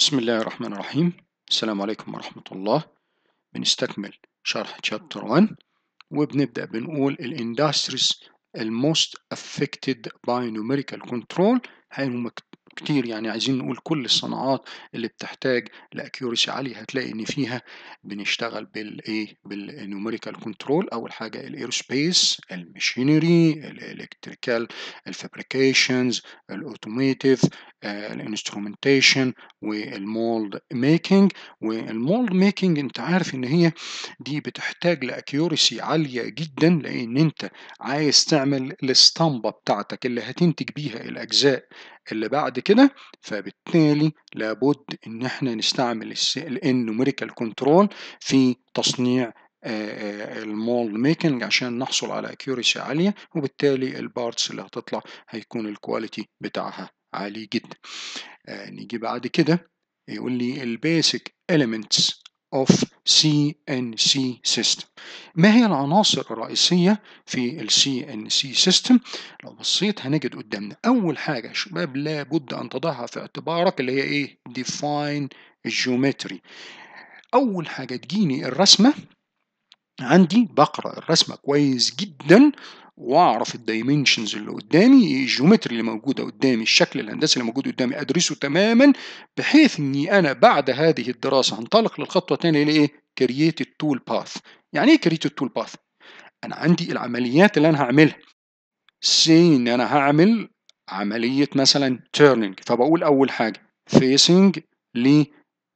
بسم الله الرحمن الرحيم السلام عليكم ورحمة الله بنستكمل شرح chapter 1 وبنبدأ بنقول ال industries most affected by numerical control هم كتير يعني عايزين نقول كل الصناعات اللي بتحتاج لاكيورسي عالية هتلاقي ان فيها بنشتغل بالايه بالنيوميريكال كنترول اول حاجة الايروسبيس الماشينري الالكتريكال الفابريكيشنز الاوتوميتيف الانسترومنتيشن والمولد ميكنج والمولد ميكنج انت عارف ان هي دي بتحتاج لاكيورسي عاليه جدا لان انت عايز تعمل الاسطمبه بتاعتك اللي هتنتج بيها الاجزاء اللي بعد كده فبالتالي لابد ان احنا نستعمل ال كنترول في تصنيع آه، آه، المولد ميكنج عشان نحصل على اكيوريسي عالية وبالتالي البارتس اللي هتطلع هيكون الكواليتي بتاعها عالي جدا آه، نيجي بعد كده يقول لي البيسك elements of CNC system ما هي العناصر الرئيسية في ال CNC system لو بصيت هنجد قدامنا أول حاجة شباب لابد أن تضعها في اعتبارك اللي هي إيه define geometry أول حاجة تجيني الرسمة عندي بقرا الرسمه كويس جدا واعرف الدايمنشنز اللي قدامي الجيومتري اللي موجوده قدامي الشكل الهندسي اللي موجود قدامي ادرسه تماما بحيث اني انا بعد هذه الدراسه هنطلق للخطوه الثانيه اللي ايه كرييت التول باث يعني ايه كرييت التول باث انا عندي العمليات اللي انا هعملها سي ان انا هعمل عمليه مثلا تيرنينج فبقول اول حاجه فيسنج ليه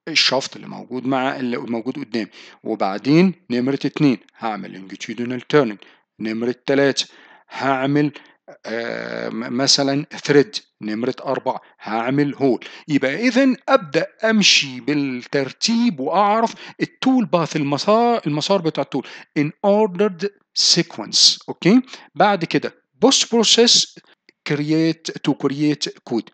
الشفط اللي موجود مع اللي موجود قدام وبعدين نمرة اتنين هعمل longitudinal turning نمرة تلاتة هعمل آه مثلا ثريد نمرة أربعة هعمل هول يبقى إذا أبدأ أمشي بالترتيب وأعرف التول باث المسار المسار بتاع التول in ordered sequence أوكي بعد كده post process create to create code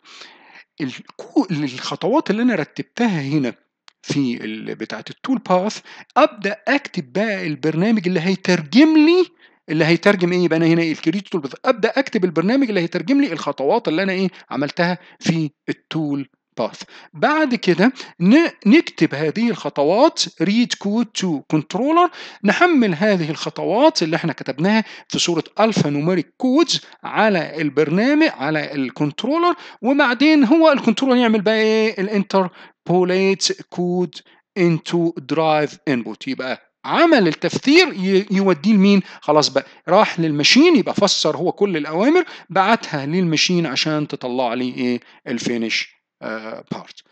الخطوات اللي انا رتبتها هنا في بتاعه التول باث ابدا اكتب بقى البرنامج اللي هيترجم لي اللي هيترجم ايه يبقى انا هنا إيه، الكريت تول باث ابدا اكتب البرنامج اللي هيترجم لي الخطوات اللي انا ايه عملتها في التول باث بعد كده نكتب هذه الخطوات read code to controller نحمل هذه الخطوات اللي احنا كتبناها في صورة الفا نوميريك كودز على البرنامج على الكنترولر وبعدين هو الكنترولر يعمل بقى ايه الانتر بوليت كود انتو درايف انبوت يبقى عمل التفسير يوديه لمين؟ خلاص بقى راح للماشين يبقى فسر هو كل الاوامر بعتها للماشين عشان تطلع لي ايه؟ الفينش Uh, part